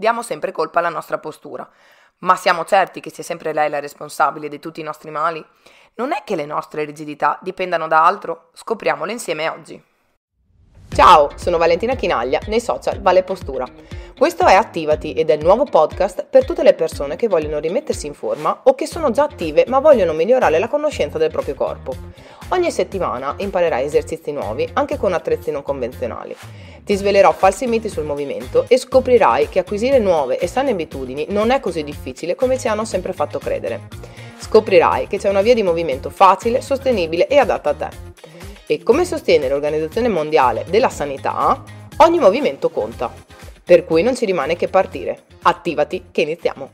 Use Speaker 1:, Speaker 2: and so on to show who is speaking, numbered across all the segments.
Speaker 1: Diamo sempre colpa alla nostra postura. Ma siamo certi che sia sempre lei la responsabile di tutti i nostri mali? Non è che le nostre rigidità dipendano da altro? Scopriamolo insieme oggi. Ciao, sono Valentina Chinaglia, nei social Vale Postura. Questo è Attivati ed è il nuovo podcast per tutte le persone che vogliono rimettersi in forma o che sono già attive ma vogliono migliorare la conoscenza del proprio corpo. Ogni settimana imparerai esercizi nuovi anche con attrezzi non convenzionali. Ti svelerò falsi miti sul movimento e scoprirai che acquisire nuove e sane abitudini non è così difficile come ci hanno sempre fatto credere. Scoprirai che c'è una via di movimento facile, sostenibile e adatta a te e come sostiene l'Organizzazione Mondiale della Sanità, ogni movimento conta, per cui non ci rimane che partire. Attivati che iniziamo.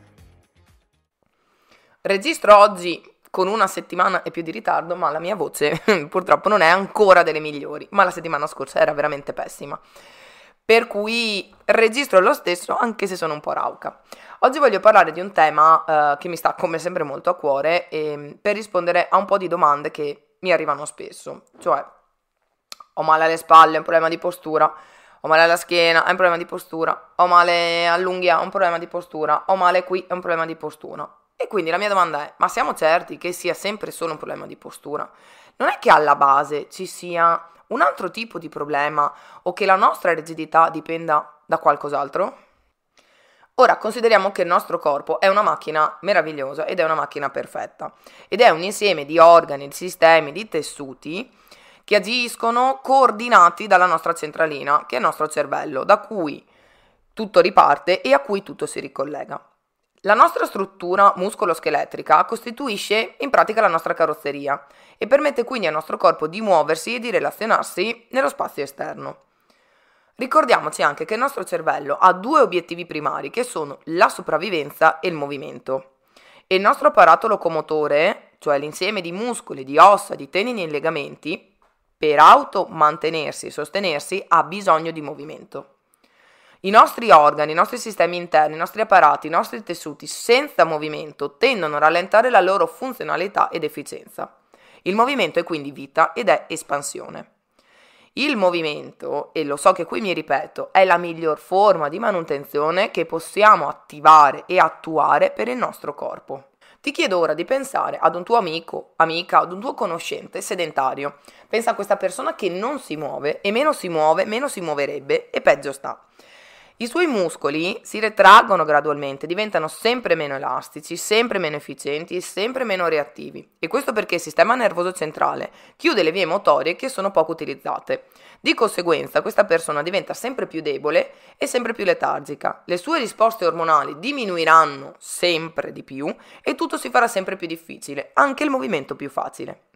Speaker 1: Registro oggi con una settimana e più di ritardo, ma la mia voce purtroppo non è ancora delle migliori, ma la settimana scorsa era veramente pessima. Per cui registro lo stesso anche se sono un po' rauca. Oggi voglio parlare di un tema eh, che mi sta come sempre molto a cuore e, ehm, per rispondere a un po' di domande che mi arrivano spesso, cioè ho male alle spalle, è un problema di postura, ho male alla schiena, è un problema di postura, ho male all'unghia, è un problema di postura, ho male qui, è un problema di postura. E quindi la mia domanda è, ma siamo certi che sia sempre solo un problema di postura? Non è che alla base ci sia un altro tipo di problema o che la nostra rigidità dipenda da qualcos'altro? Ora consideriamo che il nostro corpo è una macchina meravigliosa ed è una macchina perfetta ed è un insieme di organi, di sistemi, di tessuti che agiscono coordinati dalla nostra centralina, che è il nostro cervello, da cui tutto riparte e a cui tutto si ricollega. La nostra struttura muscoloscheletrica costituisce in pratica la nostra carrozzeria e permette quindi al nostro corpo di muoversi e di relazionarsi nello spazio esterno. Ricordiamoci anche che il nostro cervello ha due obiettivi primari che sono la sopravvivenza e il movimento. E il nostro apparato locomotore, cioè l'insieme di muscoli, di ossa, di tendini e legamenti, per auto mantenersi e sostenersi ha bisogno di movimento. I nostri organi, i nostri sistemi interni, i nostri apparati, i nostri tessuti senza movimento tendono a rallentare la loro funzionalità ed efficienza. Il movimento è quindi vita ed è espansione. Il movimento, e lo so che qui mi ripeto, è la miglior forma di manutenzione che possiamo attivare e attuare per il nostro corpo. Ti chiedo ora di pensare ad un tuo amico, amica, ad un tuo conoscente sedentario. Pensa a questa persona che non si muove e meno si muove, meno si muoverebbe e peggio sta. I suoi muscoli si retraggono gradualmente, diventano sempre meno elastici, sempre meno efficienti e sempre meno reattivi. E questo perché il sistema nervoso centrale chiude le vie motorie che sono poco utilizzate. Di conseguenza questa persona diventa sempre più debole e sempre più letargica. Le sue risposte ormonali diminuiranno sempre di più e tutto si farà sempre più difficile, anche il movimento più facile.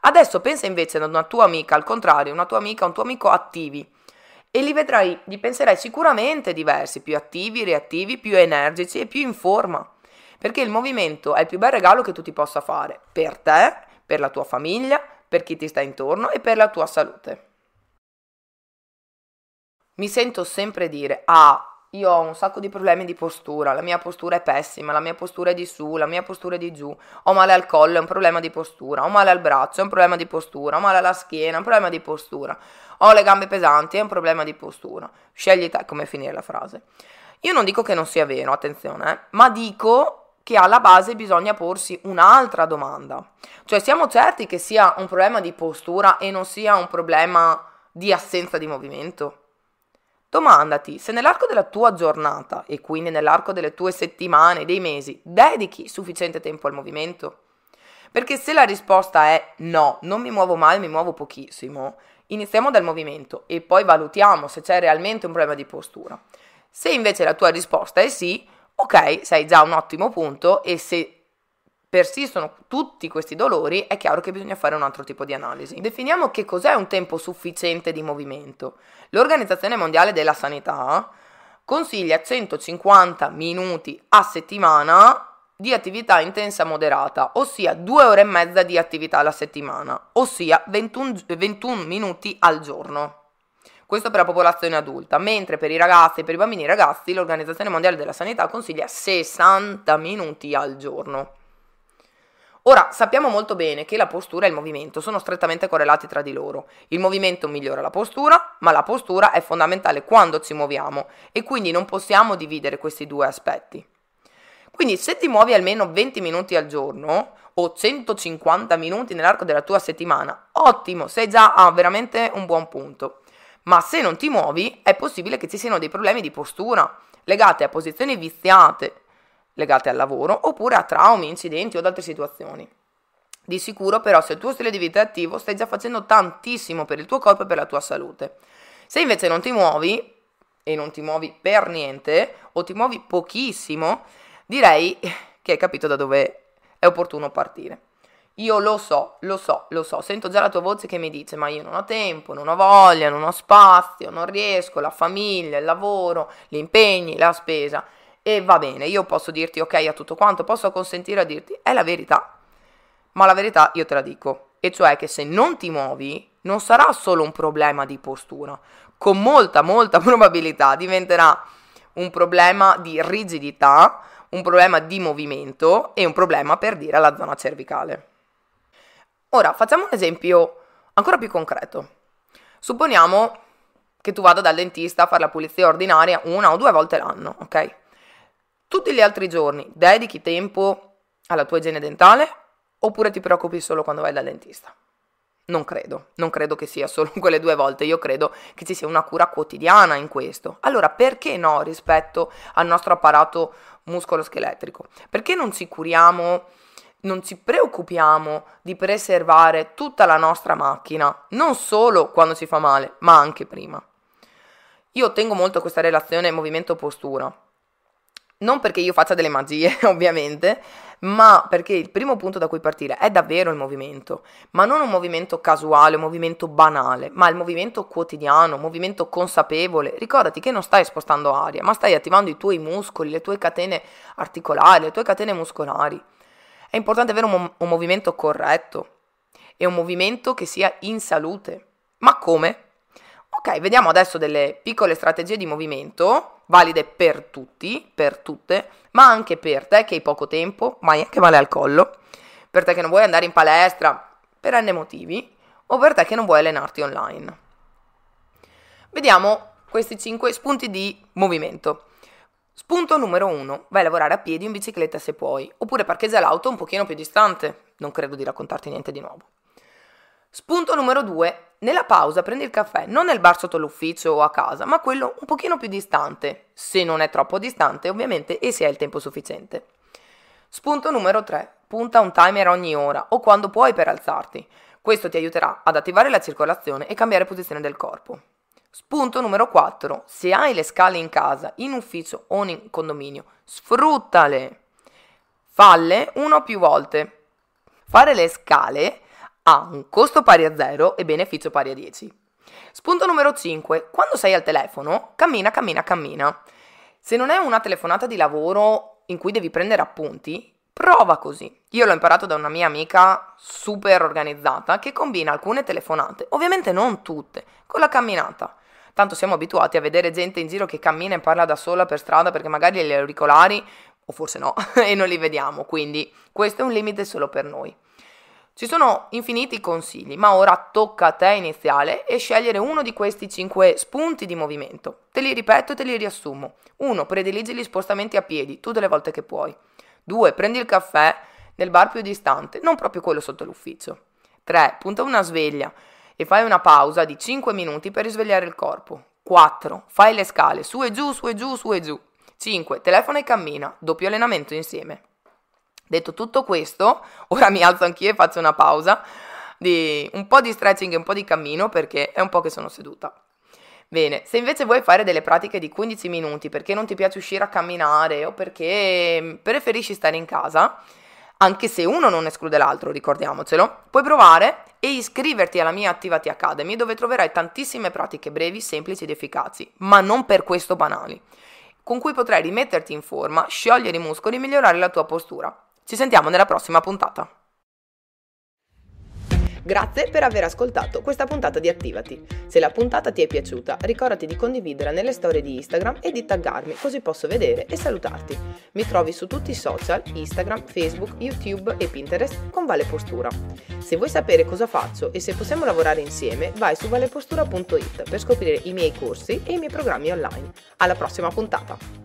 Speaker 1: Adesso pensa invece ad una tua amica, al contrario, una tua amica, un tuo amico attivi e li vedrai, li penserai sicuramente diversi, più attivi, reattivi, più energici e più in forma. Perché il movimento è il più bel regalo che tu ti possa fare per te, per la tua famiglia, per chi ti sta intorno e per la tua salute. Mi sento sempre dire, ah, io ho un sacco di problemi di postura, la mia postura è pessima, la mia postura è di su, la mia postura è di giù, ho male al collo, è un problema di postura, ho male al braccio, è un problema di postura, ho male alla schiena, è un problema di postura, ho le gambe pesanti, è un problema di postura. Scegli te come finire la frase. Io non dico che non sia vero, attenzione, eh, ma dico che alla base bisogna porsi un'altra domanda. Cioè siamo certi che sia un problema di postura e non sia un problema di assenza di movimento? Domandati se nell'arco della tua giornata e quindi nell'arco delle tue settimane, dei mesi, dedichi sufficiente tempo al movimento. Perché se la risposta è no, non mi muovo mai, mi muovo pochissimo, iniziamo dal movimento e poi valutiamo se c'è realmente un problema di postura. Se invece la tua risposta è sì, ok, sei già un ottimo punto e se persistono tutti questi dolori, è chiaro che bisogna fare un altro tipo di analisi. Definiamo che cos'è un tempo sufficiente di movimento. L'Organizzazione Mondiale della Sanità consiglia 150 minuti a settimana di attività intensa moderata, ossia due ore e mezza di attività alla settimana, ossia 21, 21 minuti al giorno. Questo per la popolazione adulta, mentre per i ragazzi e per i bambini e i ragazzi l'Organizzazione Mondiale della Sanità consiglia 60 minuti al giorno. Ora, sappiamo molto bene che la postura e il movimento sono strettamente correlati tra di loro. Il movimento migliora la postura, ma la postura è fondamentale quando ci muoviamo e quindi non possiamo dividere questi due aspetti. Quindi se ti muovi almeno 20 minuti al giorno o 150 minuti nell'arco della tua settimana, ottimo, sei già a veramente un buon punto. Ma se non ti muovi è possibile che ci siano dei problemi di postura legati a posizioni viziate legate al lavoro oppure a traumi, incidenti o ad altre situazioni. Di sicuro però se il tuo stile di vita è attivo stai già facendo tantissimo per il tuo corpo e per la tua salute. Se invece non ti muovi e non ti muovi per niente o ti muovi pochissimo, direi che hai capito da dove è opportuno partire. Io lo so, lo so, lo so, sento già la tua voce che mi dice ma io non ho tempo, non ho voglia, non ho spazio, non riesco, la famiglia, il lavoro, gli impegni, la spesa e va bene, io posso dirti ok a tutto quanto, posso consentire a dirti è la verità, ma la verità io te la dico, e cioè che se non ti muovi non sarà solo un problema di postura, con molta, molta probabilità diventerà un problema di rigidità, un problema di movimento e un problema per dire alla zona cervicale. Ora facciamo un esempio ancora più concreto. Supponiamo che tu vada dal dentista a fare la pulizia ordinaria una o due volte l'anno, ok? Tutti gli altri giorni dedichi tempo alla tua igiene dentale oppure ti preoccupi solo quando vai dal dentista? Non credo, non credo che sia solo quelle due volte, io credo che ci sia una cura quotidiana in questo. Allora, perché no rispetto al nostro apparato muscoloscheletrico? Perché non ci curiamo, non ci preoccupiamo di preservare tutta la nostra macchina, non solo quando si fa male, ma anche prima? Io tengo molto questa relazione movimento-postura. Non perché io faccia delle magie, ovviamente, ma perché il primo punto da cui partire è davvero il movimento, ma non un movimento casuale, un movimento banale, ma il movimento quotidiano, un movimento consapevole. Ricordati che non stai spostando aria, ma stai attivando i tuoi muscoli, le tue catene articolari, le tue catene muscolari. È importante avere un, un movimento corretto e un movimento che sia in salute. Ma come? Ok, vediamo adesso delle piccole strategie di movimento, valide per tutti, per tutte, ma anche per te che hai poco tempo, ma hai anche male al collo, per te che non vuoi andare in palestra per n motivi, o per te che non vuoi allenarti online. Vediamo questi 5 spunti di movimento. Spunto numero 1. Vai a lavorare a piedi o in bicicletta se puoi, oppure parcheggia l'auto un pochino più distante. Non credo di raccontarti niente di nuovo. Spunto numero 2. Nella pausa prendi il caffè non nel bar sotto l'ufficio o a casa, ma quello un pochino più distante. Se non è troppo distante, ovviamente, e se hai il tempo sufficiente. Spunto numero 3. Punta un timer ogni ora o quando puoi per alzarti. Questo ti aiuterà ad attivare la circolazione e cambiare posizione del corpo. Spunto numero 4. Se hai le scale in casa, in ufficio o in condominio, sfruttale. Falle una o più volte. Fare le scale ha un costo pari a 0 e beneficio pari a 10. Spunto numero 5. Quando sei al telefono, cammina, cammina, cammina. Se non è una telefonata di lavoro in cui devi prendere appunti, prova così. Io l'ho imparato da una mia amica super organizzata che combina alcune telefonate, ovviamente non tutte, con la camminata. Tanto siamo abituati a vedere gente in giro che cammina e parla da sola per strada perché magari gli auricolari, o forse no, e non li vediamo, quindi questo è un limite solo per noi. Ci sono infiniti consigli, ma ora tocca a te iniziare e scegliere uno di questi 5 spunti di movimento. Te li ripeto e te li riassumo. 1. Prediligi gli spostamenti a piedi, tutte le volte che puoi. 2. Prendi il caffè nel bar più distante, non proprio quello sotto l'ufficio. 3. Punta una sveglia e fai una pausa di 5 minuti per risvegliare il corpo. 4. Fai le scale su e giù, su e giù, su e giù. 5. Telefona e cammina, doppio allenamento insieme. Detto tutto questo, ora mi alzo anch'io e faccio una pausa di un po' di stretching e un po' di cammino perché è un po' che sono seduta. Bene, se invece vuoi fare delle pratiche di 15 minuti perché non ti piace uscire a camminare o perché mm, preferisci stare in casa, anche se uno non esclude l'altro, ricordiamocelo, puoi provare e iscriverti alla mia Attivati Academy dove troverai tantissime pratiche brevi, semplici ed efficaci, ma non per questo banali, con cui potrai rimetterti in forma, sciogliere i muscoli e migliorare la tua postura. Ci sentiamo nella prossima puntata. Grazie per aver ascoltato questa puntata di Attivati. Se la puntata ti è piaciuta, ricordati di condividerla nelle storie di Instagram e di taggarmi così posso vedere e salutarti. Mi trovi su tutti i social, Instagram, Facebook, YouTube e Pinterest con Vale Postura. Se vuoi sapere cosa faccio e se possiamo lavorare insieme, vai su valepostura.it per scoprire i miei corsi e i miei programmi online. Alla prossima puntata!